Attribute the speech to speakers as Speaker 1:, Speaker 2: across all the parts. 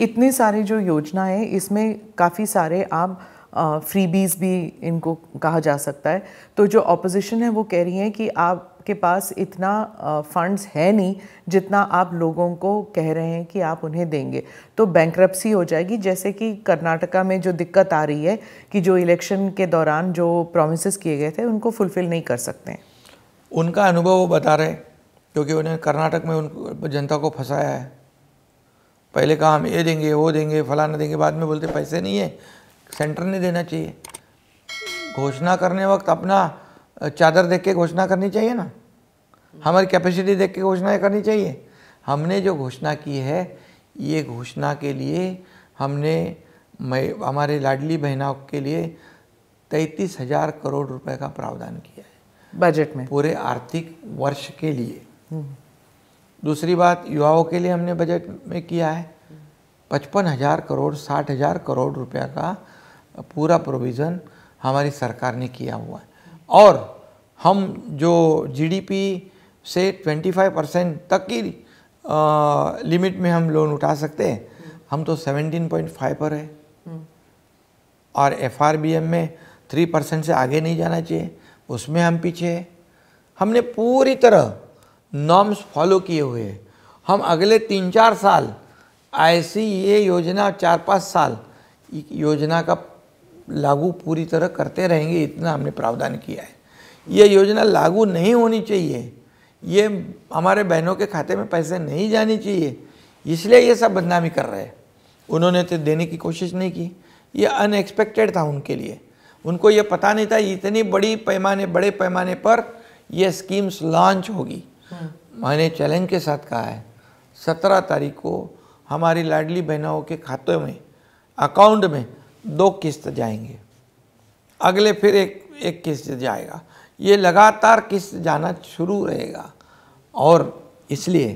Speaker 1: इतने सारे जो योजना है इसमें काफ़ी सारे आप फ्रीबीज भी इनको कहा जा सकता है तो जो ऑपोजिशन है वो कह रही है कि आपके पास इतना फंड्स है नहीं जितना आप लोगों को कह रहे हैं कि आप उन्हें देंगे तो बैंक्रप्सी हो जाएगी जैसे कि कर्नाटका में जो दिक्कत आ रही है कि जो इलेक्शन के दौरान जो प्रोमिस किए गए थे उनको फुलफ़िल नहीं कर सकते उनका अनुभव वो बता रहे क्योंकि उन्हें कर्नाटक में उन जनता को फंसाया है पहले कहा हम ये देंगे वो देंगे फलाना देंगे बाद में बोलते पैसे नहीं है सेंटर ने देना चाहिए घोषणा करने वक्त अपना चादर देख के घोषणा करनी चाहिए ना हमारी कैपेसिटी देख के घोषणा करनी चाहिए हमने जो घोषणा की है ये घोषणा के लिए हमने हमारे लाडली बहनों के लिए तैतीस हजार करोड़ रुपए का प्रावधान किया है बजट में पूरे आर्थिक वर्ष के लिए हम्म। दूसरी बात युवाओं के लिए हमने बजट में किया है पचपन हज़ार करोड़ साठ हज़ार करोड़ रुपया का पूरा प्रोविज़न हमारी सरकार ने किया हुआ है और हम जो जीडीपी से 25 परसेंट तक की लिमिट में हम लोन उठा सकते हैं हम तो 17.5 पर है और एफ में थ्री परसेंट से आगे नहीं जाना चाहिए उसमें हम पीछे हैं हमने पूरी तरह नॉर्म्स फॉलो किए हुए हैं हम अगले तीन चार साल ऐसी ये योजना चार पाँच साल योजना का लागू पूरी तरह करते रहेंगे इतना हमने प्रावधान किया है ये योजना लागू नहीं होनी चाहिए ये हमारे बहनों के खाते में पैसे नहीं जाने चाहिए इसलिए ये सब बदनामी कर रहे हैं उन्होंने तो देने की कोशिश नहीं की ये अनएक्सपेक्टेड था उनके लिए उनको ये पता नहीं था इतनी बड़ी पैमाने बड़े पैमाने पर ये स्कीम्स लॉन्च होगी
Speaker 2: मैंने
Speaker 1: चैलेंज के साथ कहा है सत्रह तारीख को हमारी लाडली बहनों के खाते में अकाउंट में दो किस्त जाएंगे अगले फिर एक एक किस्त जाएगा ये लगातार किस्त जाना शुरू रहेगा और इसलिए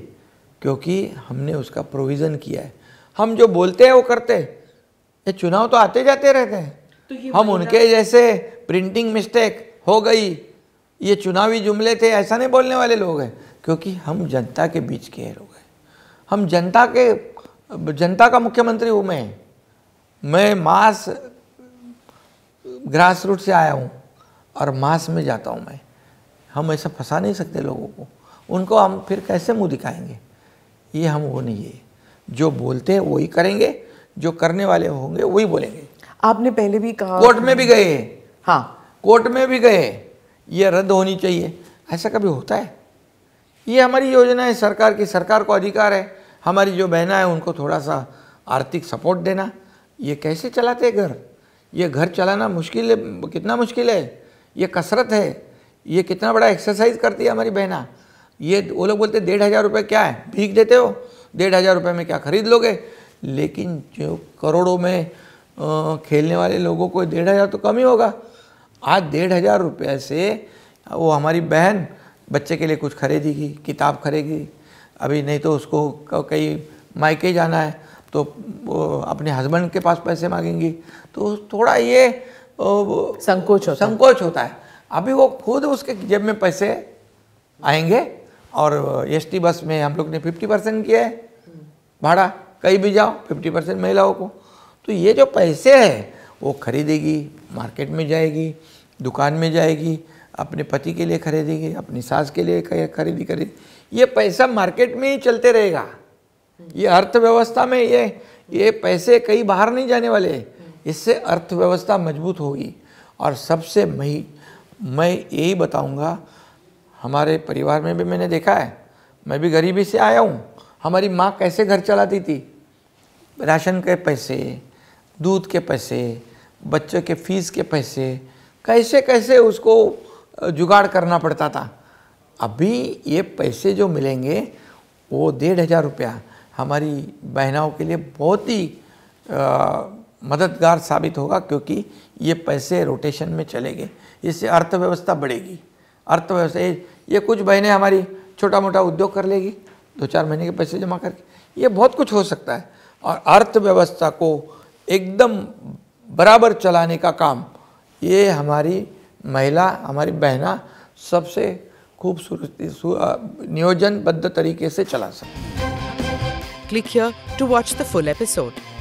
Speaker 1: क्योंकि हमने उसका प्रोविज़न किया है हम जो बोलते हैं वो करते हैं ये चुनाव तो आते जाते रहते हैं तो हम उनके जैसे प्रिंटिंग मिस्टेक हो गई ये चुनावी जुमले थे ऐसा नहीं बोलने वाले लोग हैं क्योंकि हम जनता के बीच के लोग हैं हम जनता के जनता का मुख्यमंत्री हूँ मैं मैं मास ग्रास रूट से आया हूँ और मास में जाता हूँ मैं हम ऐसा फंसा नहीं सकते लोगों को उनको हम फिर कैसे मुँह दिखाएंगे ये हम वो नहीं है जो बोलते हैं वही करेंगे जो करने वाले होंगे वही बोलेंगे आपने पहले भी कहा कोर्ट में भी गए हाँ कोर्ट में भी गए ये रद्द होनी चाहिए ऐसा कभी होता है ये हमारी योजना है सरकार की सरकार को अधिकार है हमारी जो बहना है उनको थोड़ा सा आर्थिक सपोर्ट देना ये कैसे चलाते घर ये घर चलाना मुश्किल है कितना मुश्किल है ये कसरत है ये कितना बड़ा एक्सरसाइज करती है हमारी बहना ये वो लोग बोलते डेढ़ हज़ार रुपये क्या है भीख देते हो डेढ़ हज़ार रुपये में क्या खरीद लोगे लेकिन जो करोड़ों में खेलने वाले लोगों को डेढ़ हज़ार तो कम ही होगा आज डेढ़ हज़ार रुपये से वो हमारी बहन बच्चे के लिए कुछ खरीदेगी किताब खरीदेगी अभी नहीं तो उसको कहीं मायके जाना है तो वो अपने हस्बैंड के पास पैसे मांगेंगी तो थोड़ा ये संकोच होता संकोच होता है अभी वो खुद उसके जेब में पैसे आएंगे और एस टी बस में हम लोग ने फिफ्टी परसेंट किया है भाड़ा कहीं भी जाओ फिफ्टी परसेंट महिलाओं को तो ये जो पैसे हैं वो खरीदेगी मार्केट में जाएगी दुकान में जाएगी अपने पति के लिए खरीदेगी अपनी सास के लिए खरीदी करे ये पैसा मार्केट में ही चलते रहेगा ये अर्थव्यवस्था में ये ये पैसे कहीं बाहर नहीं जाने वाले इससे अर्थव्यवस्था मजबूत होगी और सबसे मही मैं यही बताऊंगा हमारे परिवार में भी मैंने देखा है मैं भी गरीबी से आया हूँ हमारी माँ कैसे घर चलाती थी राशन के पैसे दूध के पैसे बच्चों के फीस के पैसे कैसे कैसे उसको जुगाड़ करना पड़ता था अभी ये पैसे जो मिलेंगे वो डेढ़ हज़ार रुपया हमारी बहनों के लिए बहुत ही मददगार साबित होगा क्योंकि ये पैसे रोटेशन में चलेंगे इससे अर्थव्यवस्था बढ़ेगी अर्थव्यवस्था ये कुछ बहनें हमारी छोटा मोटा उद्योग कर लेगी दो चार महीने के पैसे जमा करके ये बहुत कुछ हो सकता है और अर्थव्यवस्था को एकदम बराबर चलाने का काम ये हमारी महिला हमारी बहना सबसे खूबसूरती नियोजनबद्ध तरीके से चला सकती click to watch the full episode